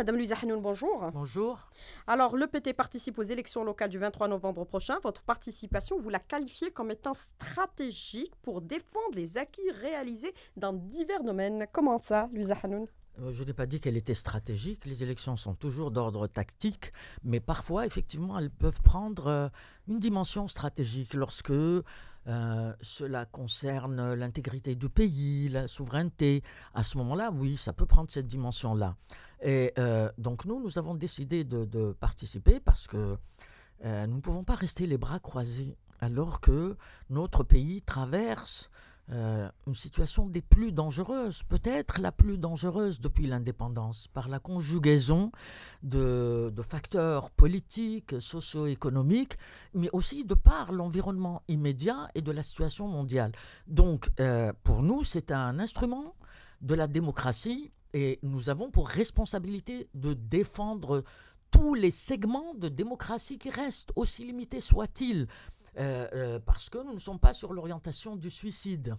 Madame Luisa Hanoun, bonjour. Bonjour. Alors, l'EPT participe aux élections locales du 23 novembre prochain. Votre participation, vous la qualifiez comme étant stratégique pour défendre les acquis réalisés dans divers domaines. Comment ça, Louisa Hanoun euh, je n'ai pas dit qu'elle était stratégique. Les élections sont toujours d'ordre tactique, mais parfois, effectivement, elles peuvent prendre euh, une dimension stratégique lorsque euh, cela concerne l'intégrité du pays, la souveraineté. À ce moment-là, oui, ça peut prendre cette dimension-là. Et euh, donc nous, nous avons décidé de, participer parce que euh, nous ne pouvons pas rester les bras croisés alors que notre pays traverse euh, une situation des plus dangereuses, peut-être la plus dangereuse depuis l'indépendance, par la conjugaison de, facteurs politiques, socio-économiques, mais aussi de par l'environnement immédiat et de la situation mondiale. Donc, pour nous, c'est un instrument de la démocratie et nous avons pour responsabilité de défendre tous les segments de démocratie qui restent, aussi limités soient-ils, euh, euh, parce que nous ne sommes pas sur l'orientation du suicide.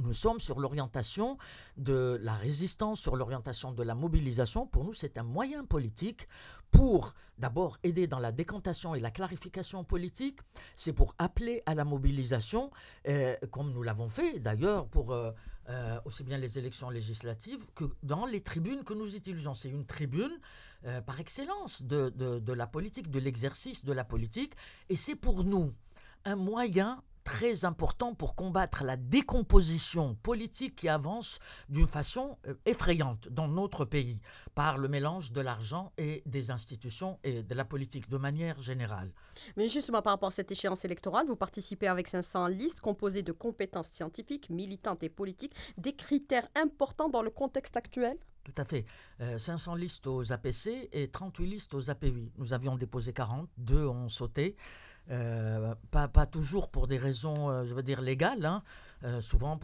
Nous sommes sur l'orientation de la résistance, sur l'orientation de la mobilisation. Pour nous, c'est un moyen politique pour d'abord aider dans la décantation et la clarification politique. C'est pour appeler à la mobilisation, euh, comme nous l'avons fait d'ailleurs pour... Euh, aussi bien les élections législatives que dans les tribunes que nous utilisons. C'est une tribune euh, par excellence de la politique, de l'exercice de la politique, et c'est pour nous un moyen très important pour combattre la décomposition politique qui avance d'une façon euh, effrayante dans notre pays par le mélange de l'argent et des institutions et de la politique de manière générale. Mais justement par rapport à cette échéance électorale, vous participez avec 500 listes composées de compétences scientifiques, militantes et politiques, des critères importants dans le contexte actuel tout à fait. 500 euh, listes aux APC et 38 listes aux API. Nous avions déposé 40, deux ont sauté. Euh, pas, pas, toujours pour des raisons, euh, je veux dire, légales, hein. euh, souvent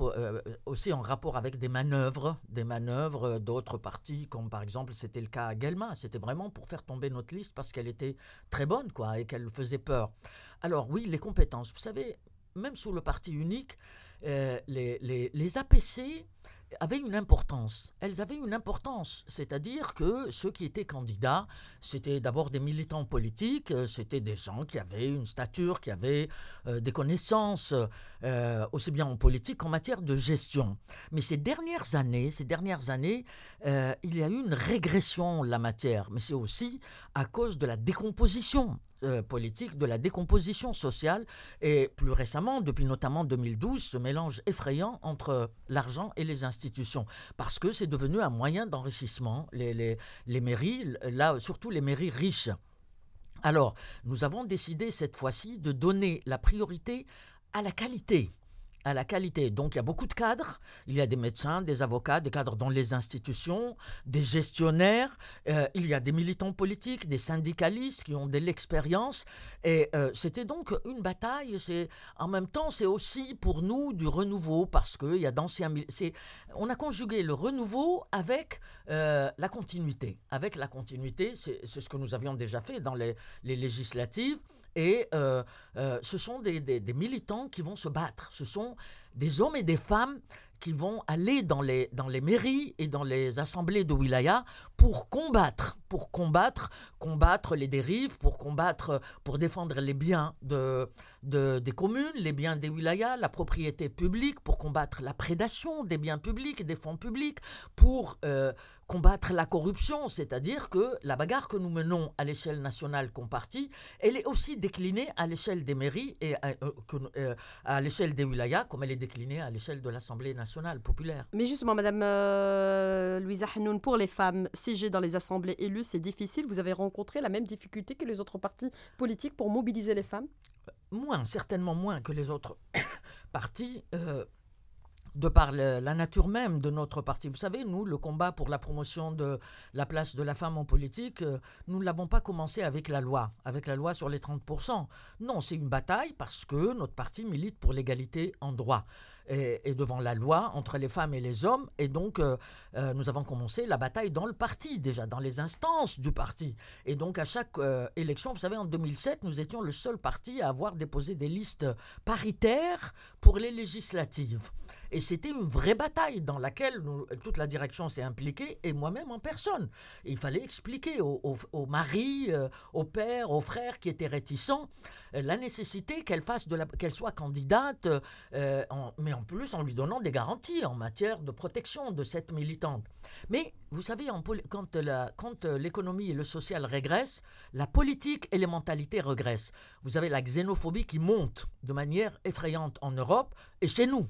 aussi en rapport avec des manœuvres, des manœuvres d'autres partis, comme par exemple c'était le cas à Guelma. C'était vraiment pour faire tomber notre liste parce qu'elle était très bonne quoi, et qu'elle faisait peur. Alors oui, les compétences. Vous savez, même sous le parti unique, les, les, les, APC avaient une importance. Elles avaient une importance, c'est-à-dire que ceux qui étaient candidats, c'était d'abord des militants politiques, euh, c'était des gens qui avaient une stature, qui avaient euh, des connaissances, euh, aussi bien en politique qu'en matière de gestion. Mais ces dernières années, ces dernières années, il y a eu une régression de la matière, mais c'est aussi à cause de la décomposition politique, de la décomposition sociale, et plus récemment, depuis notamment 2012, ce mélange effrayant entre l'argent et les institutions parce que c'est devenu un moyen d'enrichissement, les, les, là, surtout les mairies riches. Alors, nous avons décidé cette fois-ci de donner la priorité à la qualité à la qualité. Donc il y a beaucoup de cadres, il y a des médecins, des avocats, des cadres dans les institutions, des gestionnaires, euh, il y a des militants politiques, des syndicalistes qui ont de l'expérience. Et euh, c'était donc une bataille. C'est en même temps c'est aussi pour nous du renouveau parce que y a d'anciens. On a conjugué le renouveau avec euh, la continuité. Avec la continuité, c'est ce que nous avions déjà fait dans les législatives. Et euh, euh, ce sont des, militants qui vont se battre. Ce sont des hommes et des femmes qui vont aller dans les, mairies et dans les assemblées de wilaya pour combattre, pour combattre, combattre les dérives, pour combattre, pour défendre les biens des communes, les biens des wilayas, la propriété publique, pour combattre la prédation des biens publics, et des fonds publics, pour... Euh, combattre la corruption, c'est-à-dire que la bagarre que nous menons à l'échelle nationale qu'on partit, elle est aussi déclinée à l'échelle des mairies et euh, euh, euh, à, l'échelle des wilayas, comme elle est déclinée à l'échelle de l'Assemblée nationale populaire. Mais justement, Madame Louisa Hanoun, pour les femmes siégées dans les assemblées élues, c'est difficile. Vous avez rencontré la même difficulté que les autres partis politiques pour mobiliser les femmes Moins, certainement moins que les autres partis de par la nature même de notre parti. Vous savez, nous, le combat pour la promotion de la place de la femme en politique, euh, nous ne l'avons pas commencé avec la loi, avec la loi sur les 30%. Non, c'est une bataille parce que notre parti milite pour l'égalité en droit. Et, devant la loi entre les femmes et les hommes. Et donc, euh, euh, nous avons commencé la bataille dans le parti, déjà, dans les instances du parti. Et donc, à chaque élection, vous savez, en 2007, nous étions le seul parti à avoir déposé des listes paritaires pour les législatives. Et c'était une vraie bataille dans laquelle toute la direction s'est impliquée et moi-même en personne. il fallait expliquer aux au, aux mari, euh, aux frères qui étaient réticents euh, la nécessité qu'elle fasse de qu'elle soit candidate, euh, mais en plus en lui donnant des garanties en matière de protection de cette militante. Mais vous savez, quand, quand l'économie et le social régressent, la politique et les mentalités régressent. Vous avez la xénophobie qui monte de manière effrayante en Europe et chez nous.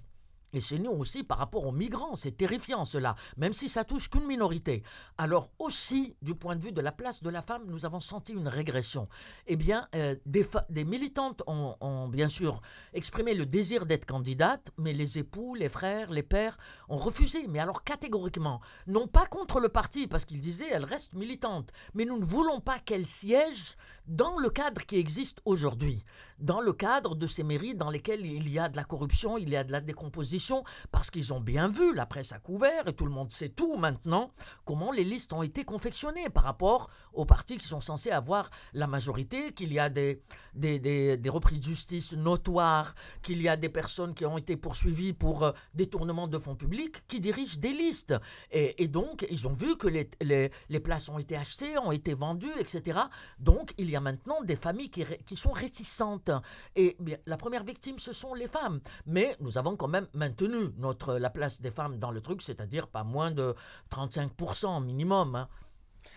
Et c'est nous aussi par rapport aux migrants, c'est terrifiant cela, même si ça touche qu'une minorité. Alors aussi, du point de vue de la place de la femme, nous avons senti une régression. Eh bien, euh, des, militantes ont, bien sûr exprimé le désir d'être candidate, mais les époux, les frères, les pères ont refusé, mais alors catégoriquement, non pas contre le parti, parce qu'ils disaient, elle reste militante, mais nous ne voulons pas qu'elle siège dans le cadre qui existe aujourd'hui dans le cadre de ces mairies dans lesquelles il y a de la corruption, il y a de la décomposition, parce qu'ils ont bien vu, la presse a couvert et tout le monde sait tout maintenant, comment les listes ont été confectionnées par rapport aux partis qui sont censés avoir la majorité, qu'il y a des, des, des, des, repris de justice notoires, qu'il y a des personnes qui ont été poursuivies pour euh, détournement de fonds publics, qui dirigent des listes. Et, et donc, ils ont vu que les, les, les, places ont été achetées, ont été vendues, etc. Donc, il y a maintenant des familles qui, qui sont réticentes et bien, la première victime, ce sont les femmes. Mais nous avons quand même maintenu notre, la place des femmes dans le truc, c'est-à-dire pas moins de 35% minimum. Hein.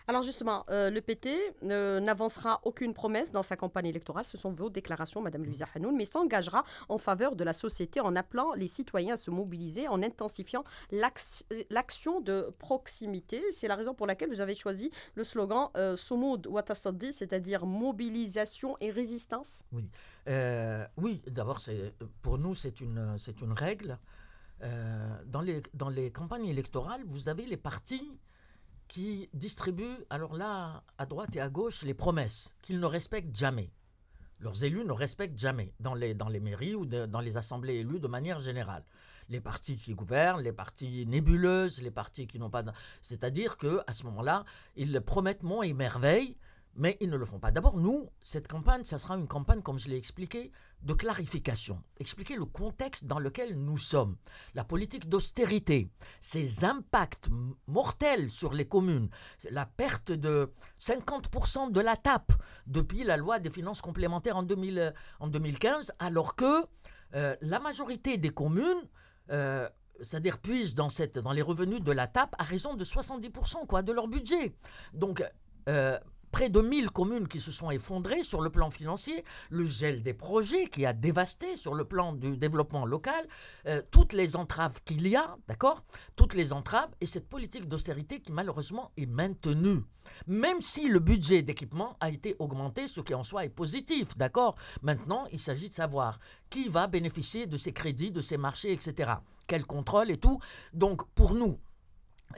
Alors justement, euh, le PT euh, n'avancera aucune promesse dans sa campagne électorale. Ce sont vos déclarations, Madame Luisa mm. Hanoun, mais s'engagera en faveur de la société en appelant les citoyens à se mobiliser, en intensifiant l'action de proximité. C'est la raison pour laquelle vous avez choisi le slogan euh, Somoud wa c'est-à-dire mobilisation et résistance. Oui, oui d'abord, pour nous, c'est une, règle. dans les campagnes électorales, vous avez les partis qui distribuent, alors là, à droite et à gauche, les promesses qu'ils ne respectent jamais. Leurs élus ne respectent jamais dans les, mairies ou dans les assemblées élues de manière générale. Les partis qui gouvernent, les partis nébuleuses, les partis qui n'ont pas. C'est-à-dire que ce moment-là, ils promettent mon et merveille mais ils ne le font pas. D'abord, nous, cette campagne, ça sera une campagne, comme je l'ai expliqué, de clarification. Expliquer le contexte dans lequel nous sommes. La politique d'austérité, ses impacts mortels sur les communes, la perte de 50% de la TAP depuis la loi des finances complémentaires en, 2015, euh, alors que euh, la majorité des communes... Euh, c'est-à-dire puisent dans, cette, dans les revenus de la TAP à raison de 70% quoi, de leur budget. Donc, près de 1000 communes qui se sont effondrées sur le plan financier, le gel des projets qui a dévasté sur le plan du développement local, euh, toutes les entraves qu'il y a, d'accord Toutes les entraves et cette politique d'austérité qui malheureusement est maintenue. Même si le budget d'équipement a été augmenté, ce qui en soi est positif, d'accord Maintenant, il s'agit de savoir qui va bénéficier de ces crédits, de ces marchés, etc. Quel contrôle et tout. Donc pour nous,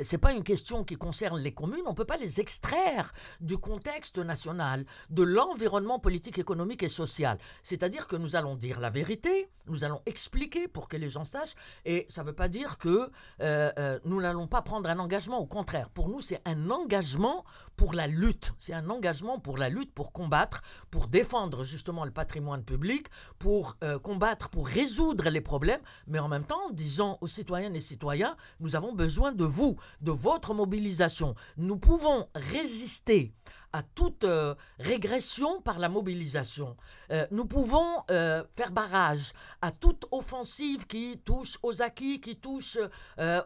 ce n'est pas une question qui concerne les communes, on ne peut pas les extraire du contexte national, de l'environnement politique, économique et social. C'est-à-dire que nous allons dire la vérité, nous allons expliquer pour que les gens sachent, et ça ne veut pas dire que euh, euh, nous n'allons pas prendre un engagement, au contraire, pour nous c'est un engagement pour la lutte. C'est un engagement pour la lutte, pour combattre, pour défendre justement le patrimoine public, pour euh, combattre, pour résoudre les problèmes, mais en même temps, disons aux citoyennes et citoyens, nous avons besoin de vous, de votre mobilisation. Nous pouvons résister à toute euh, régression par la mobilisation. Euh, nous pouvons euh, faire barrage à toute offensive qui touche aux acquis, qui touche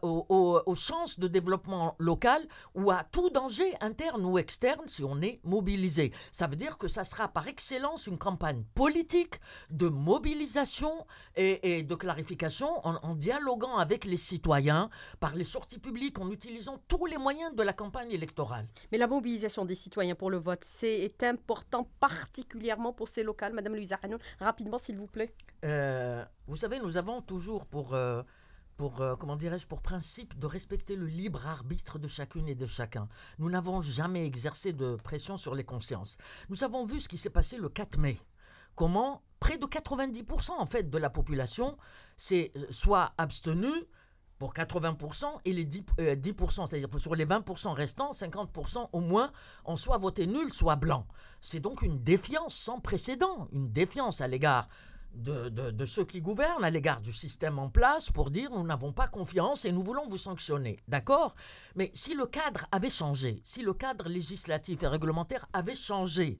aux, chances de développement local ou à tout danger interne ou externe si on est mobilisé. Ça veut dire que ça sera par excellence une campagne politique de mobilisation et, de clarification en dialoguant avec les citoyens, par les sorties publiques, en utilisant tous les moyens de la campagne électorale. Mais la mobilisation des citoyens pour le vote. C'est important particulièrement pour ces locales. Madame Louisa rapidement, s'il vous plaît. Euh, vous savez, nous avons toujours pour... Euh, pour, euh, comment je pour principe de respecter le libre arbitre de chacune et de chacun. Nous n'avons jamais exercé de pression sur les consciences. Nous avons vu ce qui s'est passé le 4 mai. Comment près de 90% en fait de la population s'est soit abstenue, pour 80% et les 10%, euh, c'est-à-dire sur les 20% restants, 50% au moins ont soit voté nul, soit blanc. C'est donc une défiance sans précédent, une défiance à l'égard de, ceux qui gouvernent, à l'égard du système en place, pour dire nous n'avons pas confiance et nous voulons vous sanctionner. D'accord Mais si le cadre avait changé, si le cadre législatif et réglementaire avait changé,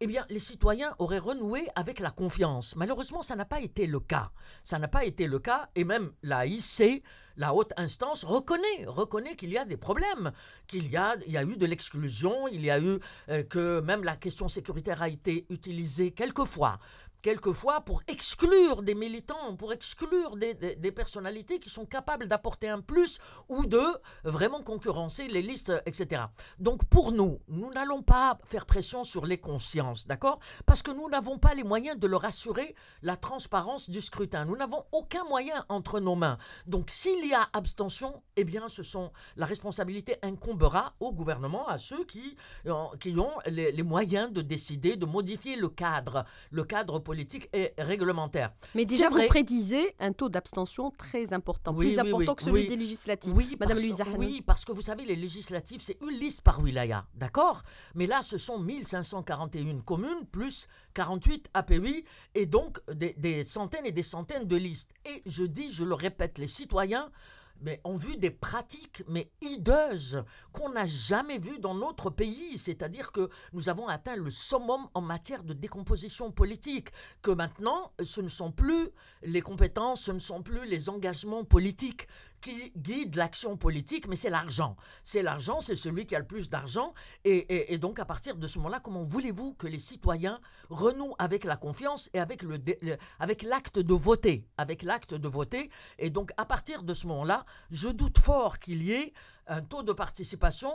eh bien, les citoyens auraient renoué avec la confiance. Malheureusement, ça n'a pas été le cas. Ça n'a pas été le cas, et même la IC, la haute instance, reconnaît, reconnaît qu'il y a des problèmes, qu'il y a, il y eu de l'exclusion, il y a eu euh, que même la question sécuritaire a été utilisée quelquefois quelquefois pour exclure des militants, pour exclure des, des, personnalités qui sont capables d'apporter un plus ou de vraiment concurrencer les listes, etc. Donc pour nous, nous n'allons pas faire pression sur les consciences, d'accord Parce que nous n'avons pas les moyens de leur assurer la transparence du scrutin. Nous n'avons aucun moyen entre nos mains. Donc s'il y a abstention, eh bien ce sont, la responsabilité incombera au gouvernement, à ceux qui, euh, qui ont les, les moyens de décider, de modifier le cadre, le cadre politique et réglementaire. Mais déjà, vous prédisez un taux d'abstention très important, plus important que celui des législatives. Oui, Madame Oui, parce que vous savez, les législatives, c'est une liste par wilaya, d'accord Mais là, ce sont 1541 communes plus 48 API et donc des centaines et des centaines de listes. Et je dis, je le répète, les citoyens mais ont vue des pratiques mais hideuses qu'on n'a jamais vues dans notre pays. C'est-à-dire que nous avons atteint le summum en matière de décomposition politique, que maintenant, ce ne sont plus les compétences, ce ne sont plus les engagements politiques, qui guide l'action politique, mais c'est l'argent. C'est l'argent, c'est celui qui a le plus d'argent. Et, donc, à partir de ce moment-là, comment voulez-vous que les citoyens renouent avec la confiance et avec, le, avec l'acte de voter Avec l'acte de voter. Et donc, à partir de ce moment-là, je doute fort qu'il y ait un taux de participation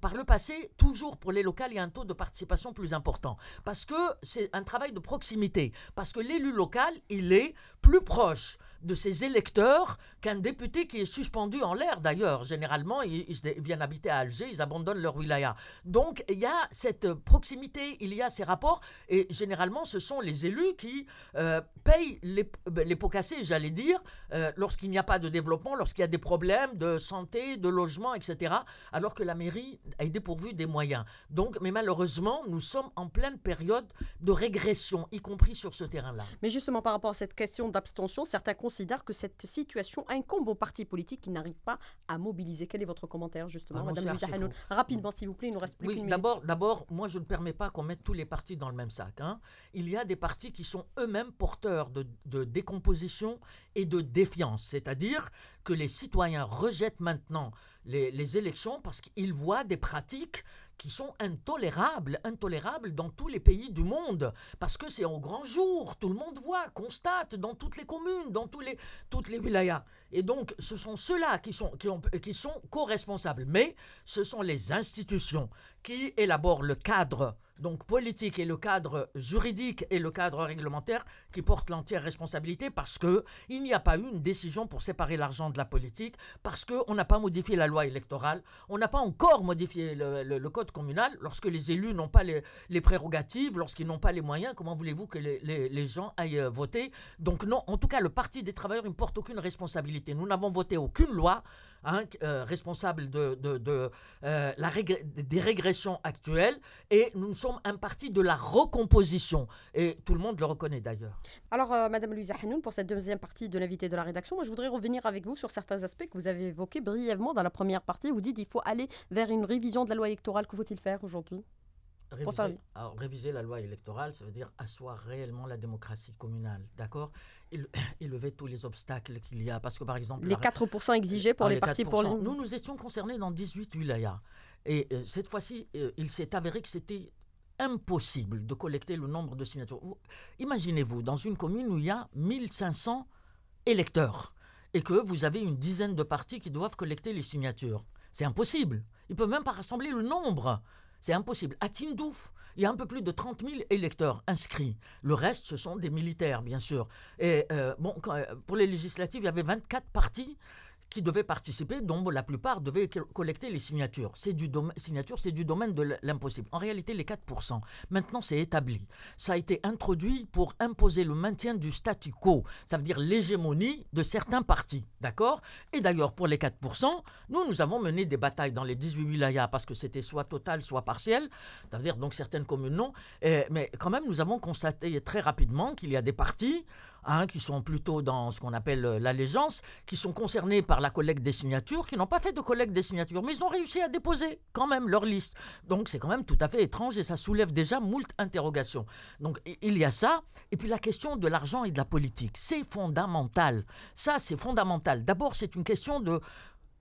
par le passé, toujours pour les locales, il y a un taux de participation plus important. Parce que c'est un travail de proximité. Parce que l'élu local, il est plus proche de ses électeurs qu'un député qui est suspendu en l'air d'ailleurs. Généralement, ils, viennent habiter à Alger, ils abandonnent leur wilaya. Donc il y a cette proximité, il y a ces rapports, et généralement ce sont les élus qui euh, payent ben, les, pots cassés, j'allais dire, euh, lorsqu'il n'y a pas de développement, lorsqu'il y a des problèmes de santé, de logement, etc., alors que la mairie est dépourvue des moyens. Donc, mais malheureusement, nous sommes en pleine période de régression, y compris sur ce terrain-là. Mais justement, par rapport à cette question d'abstention, certains considèrent que cette situation incombe aux partis politiques qui n'arrivent pas à mobiliser. Quel est votre commentaire, justement, ah Madame Hanoun Rapidement, s'il vous plaît, il nous reste plus oui, d'abord, d'abord, moi, je ne permets pas qu'on mette tous les partis dans le même sac. Hein. Il y a des partis qui sont eux-mêmes porteurs de, décomposition et de défiance, c'est-à-dire que les citoyens rejettent maintenant les, les élections parce qu'ils voient des pratiques qui sont intolérables, intolérables dans tous les pays du monde, parce que c'est au grand jour, tout le monde voit, constate, dans toutes les communes, dans tous les, toutes les wilayas. Et donc, ce sont ceux-là qui sont, qui sont co-responsables. Mais ce sont les institutions qui élaborent le cadre donc politique et le cadre juridique et le cadre réglementaire qui portent l'entière responsabilité parce que il n'y a pas eu une décision pour séparer l'argent de la politique, parce qu'on n'a pas modifié la loi électorale, on n'a pas encore modifié le, code communal, lorsque les élus n'ont pas les, prérogatives, lorsqu'ils n'ont pas les moyens, comment voulez-vous que les gens aillent euh, voter Donc non, en tout cas, le Parti des travailleurs ne porte aucune responsabilité. Nous n'avons voté aucune loi. Hein, euh, responsable de, euh, la des régressions actuelles, et nous sommes un parti de la recomposition. Et tout le monde le reconnaît d'ailleurs. Alors, euh, Madame Louisa Hanoun, pour cette deuxième partie de l'invité de la rédaction, moi, je voudrais revenir avec vous sur certains aspects que vous avez évoqués brièvement dans la première partie. Vous dites qu'il faut aller vers une révision de la loi électorale. Que faut-il faire aujourd'hui Réviser, réviser, la loi électorale, ça veut dire asseoir réellement la démocratie communale, d'accord Élever tous les obstacles qu'il y a. Parce que, par exemple. Les 4% exigés pour ah, les, partis pour Nous, nous étions concernés dans 18 wilayas. Et euh, cette fois-ci, euh, il s'est avéré que c'était impossible de collecter le nombre de signatures. Imaginez-vous, dans une commune où il y a 1500 électeurs et que vous avez une dizaine de partis qui doivent collecter les signatures. C'est impossible. Ils ne peuvent même pas rassembler le nombre. C'est impossible. À Tindouf, il y a un peu plus de 30 000 électeurs inscrits. Le reste, ce sont des militaires, bien sûr. Et euh, bon, euh, pour les législatives, il y avait 24 partis qui devaient participer, dont la plupart devaient collecter les signatures. C'est du, signature, c'est du domaine de l'impossible. En réalité, les 4%, maintenant c'est établi. Ça a été introduit pour imposer le maintien du statu quo, ça veut dire l'hégémonie de certains partis. D'accord Et d'ailleurs, pour les 4%, nous, nous avons mené des batailles dans les 18 wilayas parce que c'était soit total, soit partiel, ça veut dire donc certaines communes non, mais quand même, nous avons constaté très rapidement qu'il y a des partis Hein, qui sont plutôt dans ce qu'on appelle euh, l'allégeance, qui sont concernés par la collecte des signatures, qui n'ont pas fait de collecte des signatures, mais ils ont réussi à déposer quand même leur liste. Donc c'est quand même tout à fait étrange et ça soulève déjà moult interrogations. Donc il y a ça, et puis la question de l'argent et de la politique, c'est fondamental. Ça, c'est fondamental. D'abord, c'est une question de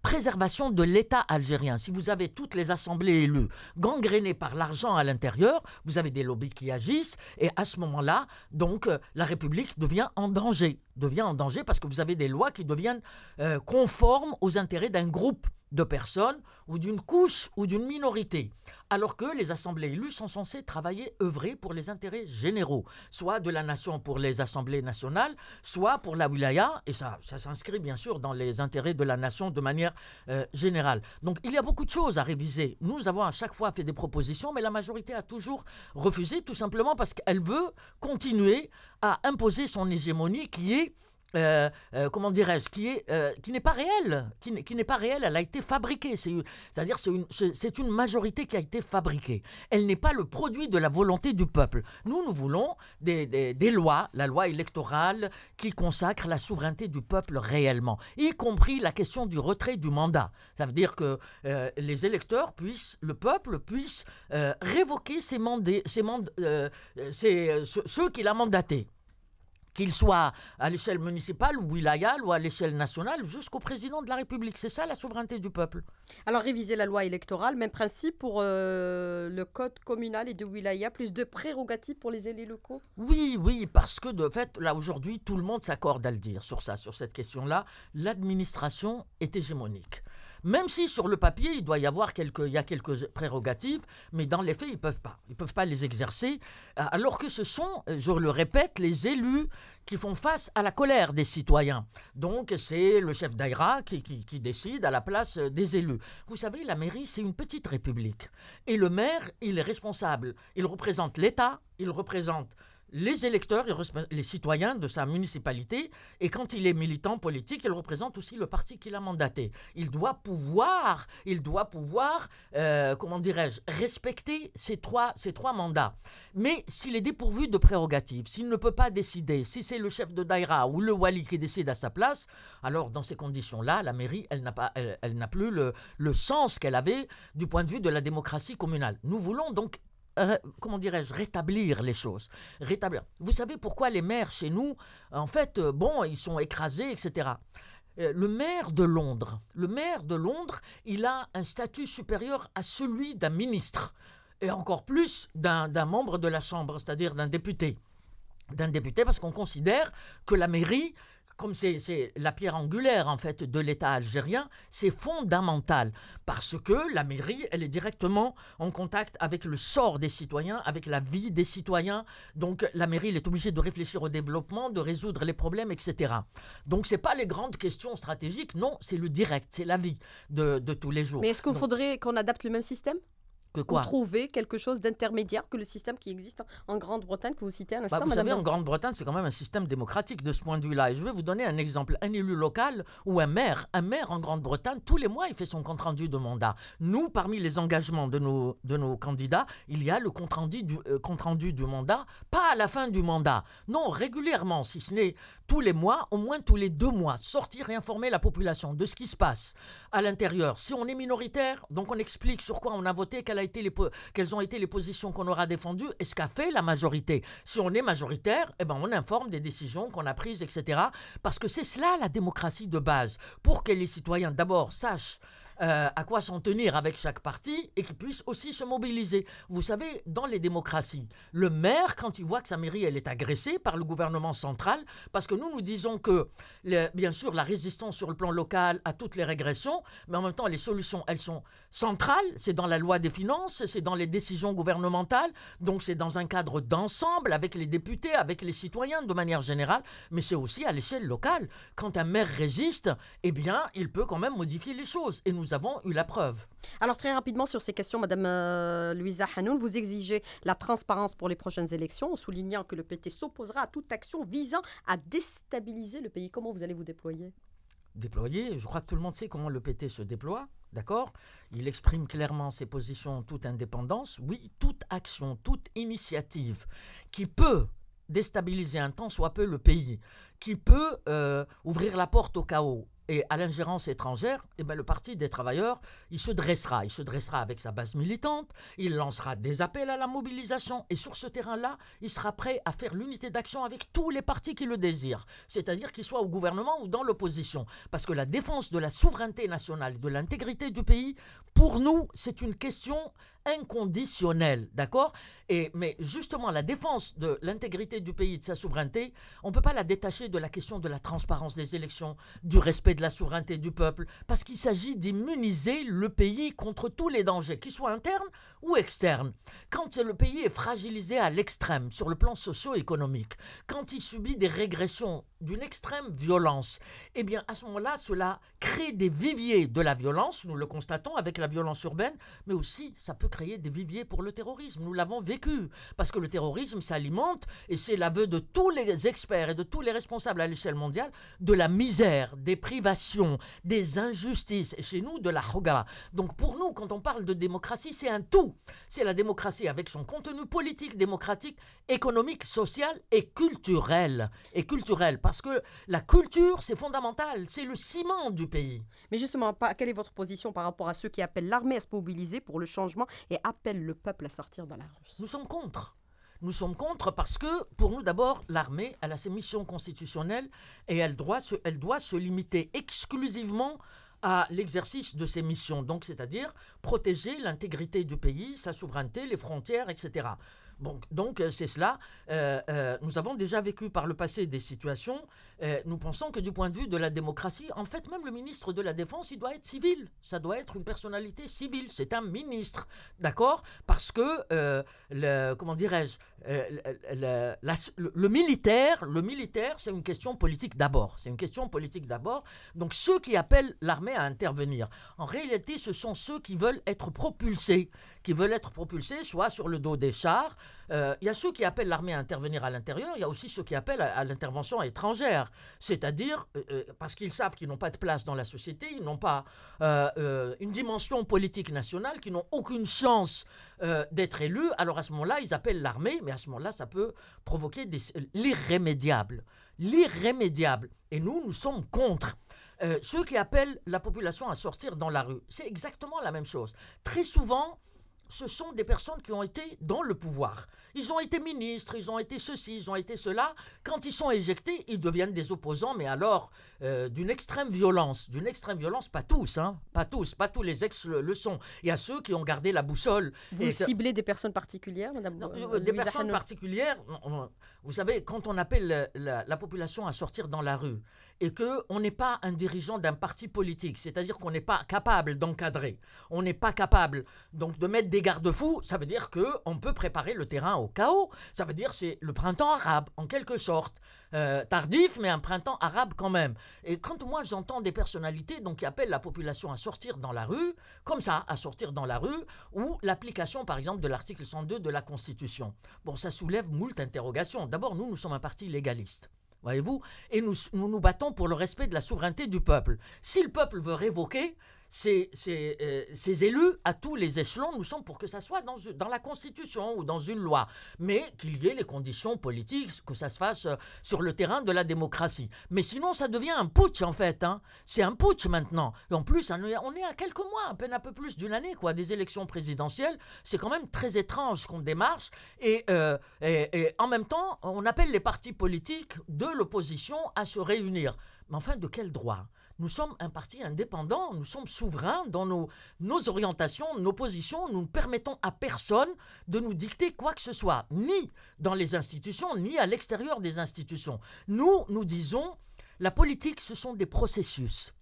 préservation de l'État algérien. Si vous avez toutes les assemblées élues gangrénées par l'argent à l'intérieur, vous avez des lobbies qui agissent et à ce moment-là, donc euh, la République devient en danger, devient en danger parce que vous avez des lois qui deviennent euh, conformes aux intérêts d'un groupe de personnes ou d'une couche ou d'une minorité alors que les assemblées élues sont censées travailler, œuvrer pour les intérêts généraux, soit de la nation pour les assemblées nationales, soit pour la wilaya, et ça, ça s'inscrit bien sûr dans les intérêts de la nation de manière euh, générale. Donc il y a beaucoup de choses à réviser. Nous avons à chaque fois fait des propositions, mais la majorité a toujours refusé, tout simplement parce qu'elle veut continuer à imposer son hégémonie qui est euh, euh, comment dirais-je, qui, euh, qui n'est pas réelle, qui, n'est pas réelle, elle a été fabriquée. C'est-à-dire c'est une, c'est une majorité qui a été fabriquée. Elle n'est pas le produit de la volonté du peuple. Nous, nous voulons des, lois, la loi électorale qui consacre la souveraineté du peuple réellement, y compris la question du retrait du mandat. Ça veut dire que les électeurs puissent, le peuple puisse révoquer ses mandats, ceux qu'il a mandatés qu'il soit à l'échelle municipale ou wilayale ou à l'échelle nationale, jusqu'au président de la République. C'est ça la souveraineté du peuple. Alors réviser la loi électorale, même principe pour euh, le code communal et de wilaya, plus de prérogatives pour les élus locaux Oui, oui, parce que de fait, là aujourd'hui, tout le monde s'accorde à le dire sur ça, sur cette question-là. L'administration est hégémonique. Même si sur le papier, il doit y avoir quelques, il y a quelques prérogatives, mais dans les faits, ils ne peuvent pas. Ils peuvent pas les exercer, euh, alors que ce sont, euh, je le répète, les élus qui font face à la colère des citoyens. Donc c'est le chef d'Aïra qui, décide à la place euh, des élus. Vous savez, la mairie, c'est une petite république. Et le maire, il est responsable. Il représente l'État, il représente les électeurs, les citoyens de sa municipalité, et quand il est militant politique, il représente aussi le parti qu'il a mandaté. Il doit pouvoir, il doit pouvoir, euh, comment dirais-je, respecter ces trois, ces trois mandats. Mais s'il est dépourvu de prérogatives, s'il ne peut pas décider, si c'est le chef de Daïra ou le Wali qui décide à sa place, alors dans ces conditions-là, la mairie, elle n'a plus le, le sens qu'elle avait du point de vue de la démocratie communale. Nous voulons donc comment dirais-je, rétablir les choses. Rétablir. Vous savez pourquoi les maires chez nous, en fait, euh, bon, ils sont écrasés, etc. Euh, le maire de Londres, le maire de Londres, il a un statut supérieur à celui d'un ministre et encore plus d'un membre de la Chambre, c'est-à-dire d'un député d'un député parce qu'on considère que la mairie, comme c'est la pierre angulaire en fait de l'État algérien, c'est fondamental parce que la mairie, elle est directement en contact avec le sort des citoyens, avec la vie des citoyens. Donc la mairie, elle est obligée de réfléchir au développement, de résoudre les problèmes, etc. Donc c'est pas les grandes questions stratégiques, non, c'est le direct, c'est la vie de, de, tous les jours. Mais est-ce qu'on faudrait qu'on adapte le même système que quoi Trouver quelque chose d'intermédiaire que le système qui existe en Grande-Bretagne que vous citez à l'instant. Bah, madame. vous savez, en Grande-Bretagne, c'est quand même un système démocratique de ce point de vue-là. Et je vais vous donner un exemple. Un élu local ou un maire, un maire en Grande-Bretagne, tous les mois, il fait son compte-rendu de mandat. Nous, parmi les engagements de nos, de nos candidats, il y a le compte-rendu du, euh, compte rendu du mandat, pas à la fin du mandat. Non, régulièrement, si ce n'est tous les mois, au moins tous les deux mois, sortir et informer la population de ce qui se passe à l'intérieur. Si on est minoritaire, donc on explique sur quoi on a voté, quelle a les, quelles ont été les positions qu'on aura défendues et ce qu'a fait la majorité. Si on est majoritaire, eh ben on informe des décisions qu'on a prises, etc. Parce que c'est cela la démocratie de base, pour que les citoyens d'abord sachent euh, à quoi s'en tenir avec chaque parti et qui puisse aussi se mobiliser. Vous savez, dans les démocraties, le maire, quand il voit que sa mairie elle est agressée par le gouvernement central, parce que nous nous disons que, bien sûr, la résistance sur le plan local à toutes les régressions, mais en même temps, les solutions, elles sont centrales, c'est dans la loi des finances, c'est dans les décisions gouvernementales, donc c'est dans un cadre d'ensemble avec les députés, avec les citoyens de manière générale, mais c'est aussi à l'échelle locale. Quand un maire résiste, eh bien, il peut quand même modifier les choses. Et nous avons eu la preuve. Alors très rapidement sur ces questions, Madame euh, Louisa Hanoun, vous exigez la transparence pour les prochaines élections en soulignant que le PT s'opposera à toute action visant à déstabiliser le pays. Comment vous allez vous déployer Déployer, je crois que tout le monde sait comment le PT se déploie. D'accord Il exprime clairement ses positions en toute indépendance. Oui, toute action, toute initiative qui peut déstabiliser un temps soit peu le pays, qui peut euh, ouvrir la porte au chaos, et à l'ingérence étrangère, eh ben, le Parti des travailleurs, il se dressera. Il se dressera avec sa base militante, il lancera des appels à la mobilisation, et sur ce terrain-là, il sera prêt à faire l'unité d'action avec tous les partis qui le désirent, c'est-à-dire qu'ils soient au gouvernement ou dans l'opposition. Parce que la défense de la souveraineté nationale et de l'intégrité du pays, pour nous, c'est une question inconditionnelle, d'accord Et mais justement, la défense de l'intégrité du pays, de sa souveraineté, on ne peut pas la détacher de la question de la transparence des élections, du respect de la souveraineté du peuple, parce qu'il s'agit d'immuniser le pays contre tous les dangers, qu'ils soient internes ou externe, quand le pays est fragilisé à l'extrême sur le plan socio-économique, quand il subit des régressions d'une extrême violence, eh bien à ce moment-là, cela crée des viviers de la violence, nous le constatons avec la violence urbaine, mais aussi ça peut créer des viviers pour le terrorisme, nous l'avons vécu, parce que le terrorisme s'alimente, et c'est l'aveu de tous les experts et de tous les responsables à l'échelle mondiale, de la misère, des privations, des injustices, et chez nous de la hoga. Donc pour nous, quand on parle de démocratie, c'est un tout. C'est la démocratie avec son contenu politique, démocratique, économique, social et culturel. Et culturel, parce que la culture, c'est fondamental, c'est le ciment du pays. Mais justement, quelle est votre position par rapport à ceux qui appellent l'armée à se mobiliser pour le changement et appellent le peuple à sortir dans la rue Nous sommes contre. Nous sommes contre parce que, pour nous, d'abord, l'armée, elle a ses missions constitutionnelles et elle doit elle doit se limiter exclusivement à l'exercice de ses missions, donc c'est-à-dire protéger l'intégrité du pays, sa souveraineté, les frontières, etc donc euh, c'est cela. Euh, euh, nous avons déjà vécu par le passé des situations. nous pensons que du point de vue de la démocratie, en fait, même le ministre de la Défense, il doit être civil. Ça doit être une personnalité civile. C'est un ministre, d'accord Parce que le, comment dirais-je le, militaire, le militaire, c'est une question politique d'abord. C'est une question politique d'abord. Donc ceux qui appellent l'armée à intervenir, en réalité, ce sont ceux qui veulent être propulsés qui veulent être propulsés soit sur le dos des chars. Il euh, y a ceux qui appellent l'armée à intervenir à l'intérieur, il y a aussi ceux qui appellent à, l'intervention étrangère, c'est-à-dire euh, euh, parce qu'ils savent qu'ils n'ont pas de place dans la société, ils n'ont pas une dimension politique nationale, qu'ils n'ont aucune chance d'être élus, alors à ce moment-là, ils appellent l'armée, mais à ce moment-là, ça peut provoquer des... l'irrémédiable. L'irrémédiable. Et nous, nous sommes contre. ceux qui appellent la population à sortir dans la rue. C'est exactement la même chose. Très souvent, ce sont des personnes qui ont été dans le pouvoir. Ils ont été ministres, ils ont été ceci, ils ont été cela. Quand ils sont éjectés, ils deviennent des opposants, mais alors euh, d'une extrême violence. D'une extrême violence, pas tous, hein. pas tous, pas tous les ex le, sont. Il y a ceux qui ont gardé la boussole. Vous et... ciblez des personnes particulières, euh, Des personnes particulières, vous savez, quand on appelle la population à sortir dans la rue, et qu'on n'est pas un dirigeant d'un parti politique, c'est-à-dire qu'on n'est pas capable d'encadrer, on n'est pas capable donc de mettre des garde-fous, ça veut dire qu'on peut préparer le terrain au chaos, ça veut dire c'est le printemps arabe en quelque sorte. Euh, tardif, mais un printemps arabe quand même. Et quand moi j'entends des personnalités donc, qui appellent la population à sortir dans la rue, comme ça, à sortir dans la rue, ou l'application par exemple de l'article 102 de la Constitution, bon, ça soulève moult interrogations. D'abord, nous, nous sommes un parti légaliste voyez-vous, et nous, nous, battons pour le respect de la souveraineté du peuple. Si le peuple veut révoquer, euh, ces, élus à tous les échelons nous sommes pour que ça soit dans, la Constitution ou dans une loi, mais qu'il y ait les conditions politiques, que ça se fasse euh, sur le terrain de la démocratie. Mais sinon, ça devient un putsch en fait. Hein. C'est un putsch maintenant. Et en plus, on est à quelques mois, à peine un peu plus d'une année, quoi, des élections présidentielles. C'est quand même très étrange qu'on démarche. Et, euh, et en même temps, on appelle les partis politiques de l'opposition à se réunir. Mais enfin, de quel droit hein? Nous sommes un parti indépendant, nous sommes souverains dans nos, orientations, nos positions. Nous ne permettons à personne de nous dicter quoi que ce soit, ni dans les institutions, ni à l'extérieur des institutions. Nous, nous disons, la politique, ce sont des processus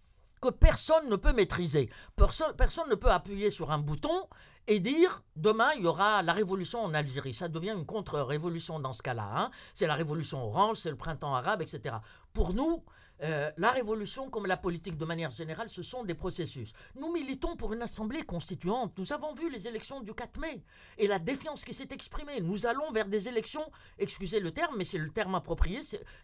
que personne ne peut maîtriser. Personne, ne peut appuyer sur un bouton et dire demain il y aura la révolution en Algérie. Ça devient une contre-révolution dans ce cas-là. Hein. C'est la révolution orange, c'est le printemps arabe, etc. Pour nous, euh, la révolution, comme la politique de manière générale, ce sont des processus. Nous militons pour une assemblée constituante. Nous avons vu les élections du 4 mai et la défiance qui s'est exprimée. Nous allons vers des élections, excusez le terme, mais c'est le terme approprié,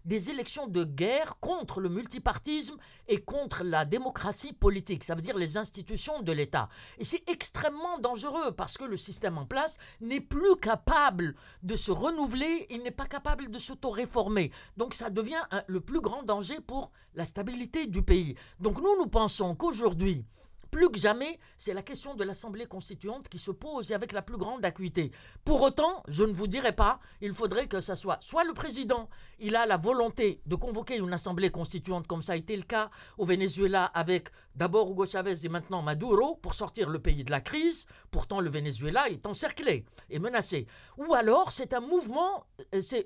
des élections de guerre contre le multipartisme et contre la démocratie politique. Ça veut dire les institutions de l'État. Et c'est extrêmement dangereux parce que le système en place n'est plus capable de se renouveler, il n'est pas capable de s'auto-réformer. Donc ça devient hein, le plus grand danger pour la stabilité du pays. Donc nous, nous pensons qu'aujourd'hui, plus que jamais, c'est la question de l'Assemblée constituante qui se pose et avec la plus grande acuité. Pour autant, je ne vous dirai pas, il faudrait que ça soit soit le président, il a la volonté de convoquer une Assemblée constituante comme ça a été le cas au Venezuela avec d'abord Hugo Chavez et maintenant Maduro pour sortir le pays de la crise. Pourtant, le Venezuela est encerclé et menacé. Ou alors, c'est un mouvement, euh, c'est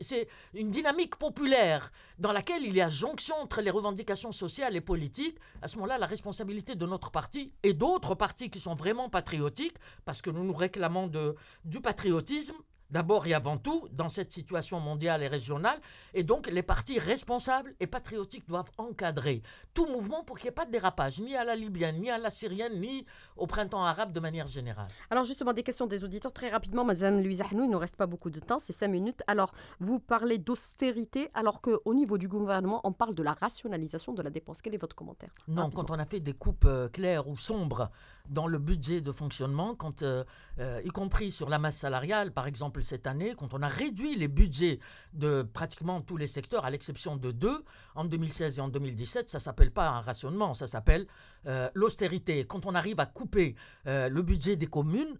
une dynamique populaire dans laquelle il y a jonction entre les revendications sociales et politiques. À ce moment-là, la responsabilité de notre parti, et d'autres partis qui sont vraiment patriotiques, parce que nous nous réclamons de, du patriotisme, D'abord et avant tout, dans cette situation mondiale et régionale, et donc les partis responsables et patriotiques doivent encadrer tout mouvement pour qu'il n'y ait pas de dérapage, ni à la libyenne, ni à la syrienne, ni au printemps arabe de manière générale. Alors justement, des questions des auditeurs très rapidement, Madame Louise Ahnou, il ne nous reste pas beaucoup de temps, c'est cinq minutes. Alors, vous parlez d'austérité, alors qu'au niveau du gouvernement, on parle de la rationalisation de la dépense. Quel est votre commentaire Non, quand on a fait des coupes euh, claires ou sombres dans le budget de fonctionnement, euh, euh, y compris sur la masse salariale, par exemple cette année, quand on a réduit les budgets de pratiquement tous les secteurs, à l'exception de deux, en 2016 et en 2017, ça s'appelle pas un rationnement, ça s'appelle euh, l'austérité. Quand on arrive à couper le budget des communes,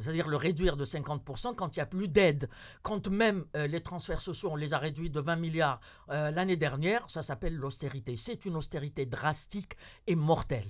c'est-à-dire le réduire de 50% quand il n'y a plus d'aide, quand même les transferts sociaux, on les a réduits de 20 milliards l'année dernière, ça s'appelle l'austérité. C'est une austérité drastique et mortelle.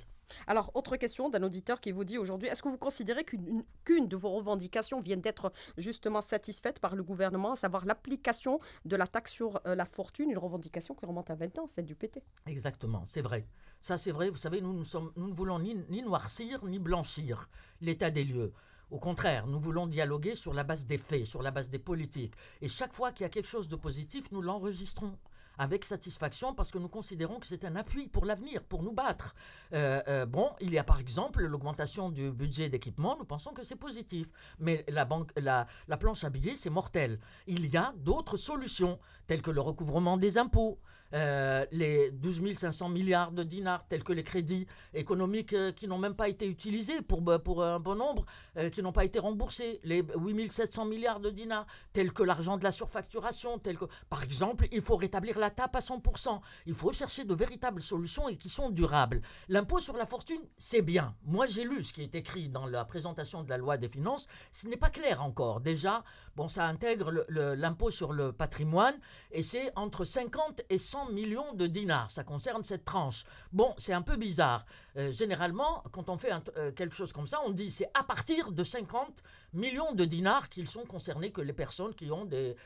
Alors, autre question d'un auditeur qui vous dit aujourd'hui, est-ce que vous considérez qu'une de vos revendications vienne d'être justement satisfaite par le gouvernement, à savoir l'application de la taxe sur euh, la fortune, une revendication qui remonte à 20 ans, celle du PT Exactement, c'est vrai. Ça, c'est vrai. Vous savez, nous, ne voulons ni noircir, ni blanchir l'état des lieux. Au contraire, nous voulons dialoguer sur la base des faits, sur la base des politiques. Et chaque fois qu'il y a quelque chose de positif, nous l'enregistrons avec satisfaction parce que nous considérons que c'est un appui pour l'avenir, pour nous battre. Euh, euh, bon, il y a par exemple l'augmentation du budget d'équipement, nous pensons que c'est positif, mais la, banque, la planche à billets, c'est mortel. Il y a d'autres solutions, telles que le recouvrement des impôts, euh, les 12 500 milliards de dinars, tels que les crédits économiques euh, qui n'ont même pas été utilisés pour, bah, pour euh, un bon nombre, qui n'ont pas été remboursés, les 8 700 milliards de dinars, tels que l'argent de la surfacturation, tels que, par exemple, il faut rétablir la tape à 100%. Il faut chercher de véritables solutions et qui sont durables. L'impôt sur la fortune, c'est bien. Moi, j'ai lu ce qui est écrit dans la présentation de la loi des finances. Ce n'est pas clair encore. Déjà, bon, ça intègre l'impôt sur le patrimoine et c'est entre 50 et 100 millions de dinars. Ça concerne cette tranche. Bon, c'est un peu bizarre. Euh, généralement, quand on fait euh, quelque chose comme ça, on dit c'est à partir de 50 millions de dinars qu'ils sont concernés que les personnes qui ont des,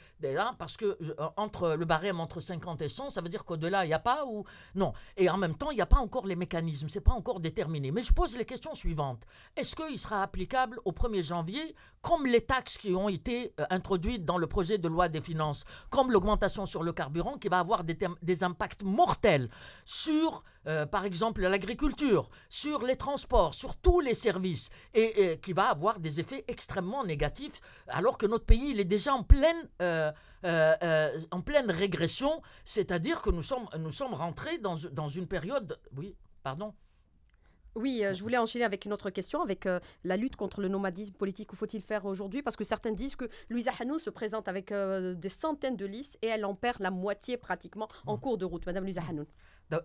parce que entre le barème entre 50 et 100, ça veut dire qu'au-delà, il n'y a pas ou non. Et en même temps, il n'y a pas encore les mécanismes, c'est pas encore déterminé. Mais je pose les questions suivantes. Est-ce qu'il sera applicable au 1er janvier comme les taxes qui ont été euh, introduites dans le projet de loi des finances, comme l'augmentation sur le carburant qui va avoir des impacts mortels sur euh, par exemple l'agriculture, sur les transports, sur tous les services, et, qui va avoir des effets extrêmement négatifs, alors que notre pays il est déjà en pleine, euh, euh, en pleine régression, c'est-à-dire que nous sommes, nous sommes rentrés dans, une période... Oui, pardon oui, je voulais enchaîner avec une autre question, avec la lutte contre le nomadisme politique. Faut-il faire aujourd'hui Parce que certains disent que Louisa Hanou se présente avec des centaines de listes et elle en perd la moitié pratiquement en mmh. cours de route. Madame Louisa Hanou.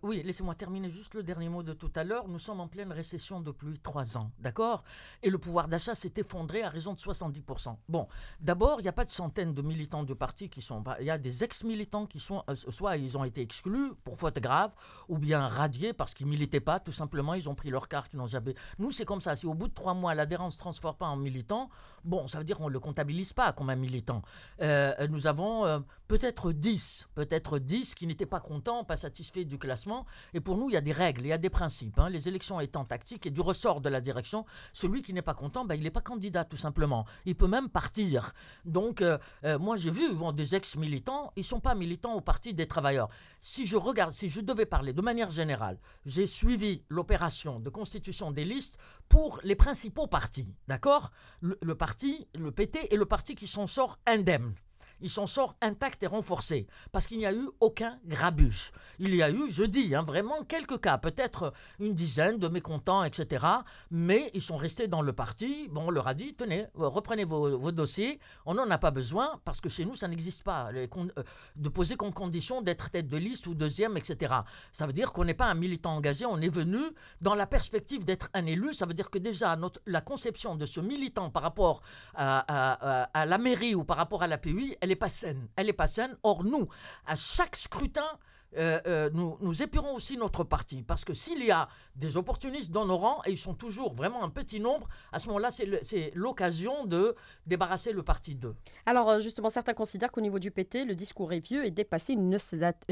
Oui, laissez-moi terminer juste le dernier mot de tout à l'heure. Nous sommes en pleine récession depuis trois ans, d'accord Et le pouvoir d'achat s'est effondré à raison de 70%. Bon, d'abord, il n'y a pas de centaines de militants de parti qui sont... Il y a des ex-militants qui sont... Euh, soit ils ont été exclus pour faute grave, ou bien radiés parce qu'ils militaient pas, tout simplement, ils ont pris leur carte, ils n'ont jamais... Nous, c'est comme ça. Si au bout de trois mois, l'adhérence ne se transforme pas en militant, Bon, ça veut dire qu'on ne le comptabilise pas comme un militant. Euh, nous avons euh, peut-être 10, peut-être 10 qui n'étaient pas contents, pas satisfaits du classement. Et pour nous, il y a des règles, il y a des principes. Hein. Les élections étant tactiques et du ressort de la direction, celui qui n'est pas content, ben, il n'est pas candidat tout simplement. Il peut même partir. Donc, euh, moi, j'ai vu bon, des ex-militants, ils ne sont pas militants au Parti des travailleurs. Si je regarde, si je devais parler de manière générale, j'ai suivi l'opération de constitution des listes pour les principaux partis. D'accord le le PT, est le parti qui s'en sort indemne il s'en sort intact et renforcé, parce qu'il n'y a eu aucun grabuge. Il y a eu, je dis, hein, vraiment quelques cas, peut-être une dizaine de mécontents, etc. Mais ils sont restés dans le parti. Bon, on leur a dit, tenez, euh, reprenez vos, dossiers, on n'en a pas besoin, parce que chez nous, ça n'existe pas, euh, de poser comme condition d'être tête de liste ou deuxième, etc. Ça veut dire qu'on n'est pas un militant engagé, on est venu dans la perspective d'être un élu. Ça veut dire que déjà, notre, la conception de ce militant par rapport à, à la mairie ou par rapport à la PUI, elle est pas saine. Elle n'est pas saine. Or, nous, à chaque scrutin, euh, euh, nous, nous, épurons aussi notre parti. Parce que s'il y a des opportunistes dans nos rangs, et ils sont toujours vraiment un petit nombre, à ce moment-là, c'est l'occasion de débarrasser le parti d'eux. Alors, euh, justement, certains considèrent qu'au niveau du PT, le discours est vieux et dépassé, il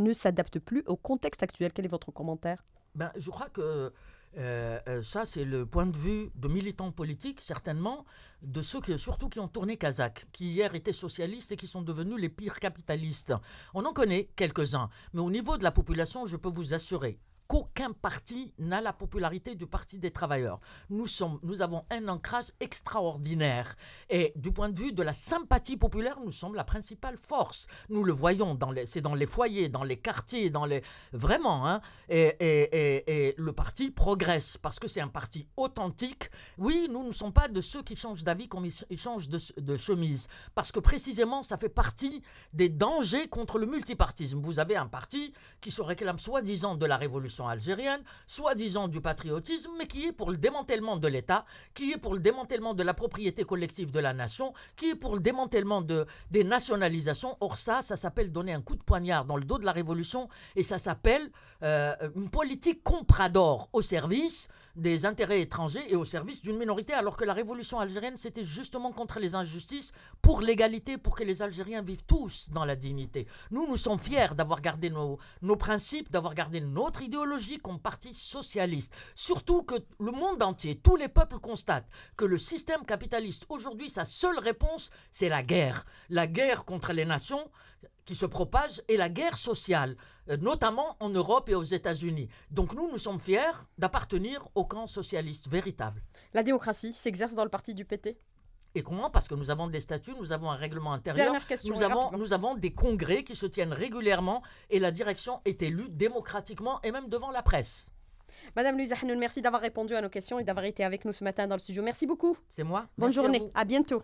ne s'adapte plus au contexte actuel. Quel est votre commentaire ben, Je crois que euh, euh, ça, c'est le point de vue de militants politiques, certainement, de ceux qui, surtout qui ont tourné kazakh, qui hier étaient socialistes et qui sont devenus les pires capitalistes. On en connaît quelques-uns, mais au niveau de la population, je peux vous assurer, aucun parti n'a la popularité du Parti des travailleurs. Nous, sommes, nous avons un ancrage extraordinaire. Et du point de vue de la sympathie populaire, nous sommes la principale force. Nous le voyons, c'est dans les foyers, dans les quartiers, dans les... Vraiment, hein. et, et, et, le parti progresse parce que c'est un parti authentique. Oui, nous ne sommes pas de ceux qui changent d'avis comme ils changent de, de chemise. Parce que précisément, ça fait partie des dangers contre le multipartisme. Vous avez un parti qui se réclame soi-disant de la révolution algérienne, soi-disant du patriotisme, mais qui est pour le démantèlement de l'État, qui est pour le démantèlement de la propriété collective de la nation, qui est pour le démantèlement de, des nationalisations. Or ça, ça s'appelle donner un coup de poignard dans le dos de la révolution et ça s'appelle euh, une politique comprador au service des intérêts étrangers et au service d'une minorité, alors que la révolution algérienne, c'était justement contre les injustices, pour l'égalité, pour que les Algériens vivent tous dans la dignité. Nous, nous sommes fiers d'avoir gardé nos, nos principes, d'avoir gardé notre idéologie comme parti socialiste. Surtout que le monde entier, tous les peuples constatent que le système capitaliste, aujourd'hui, sa seule réponse, c'est la guerre. La guerre contre les nations, qui se propage et la guerre sociale, euh, notamment en Europe et aux États-Unis. Donc nous, nous sommes fiers d'appartenir au camp socialiste véritable. La démocratie s'exerce dans le parti du PT et comment Parce que nous avons des statuts, nous avons un règlement intérieur, question, nous, avons, nous avons des congrès qui se tiennent régulièrement et la direction est élue démocratiquement et même devant la presse. Madame Louise Hanoun, merci d'avoir répondu à nos questions et d'avoir été avec nous ce matin dans le studio. Merci beaucoup. C'est moi. Bonne journée. à bientôt.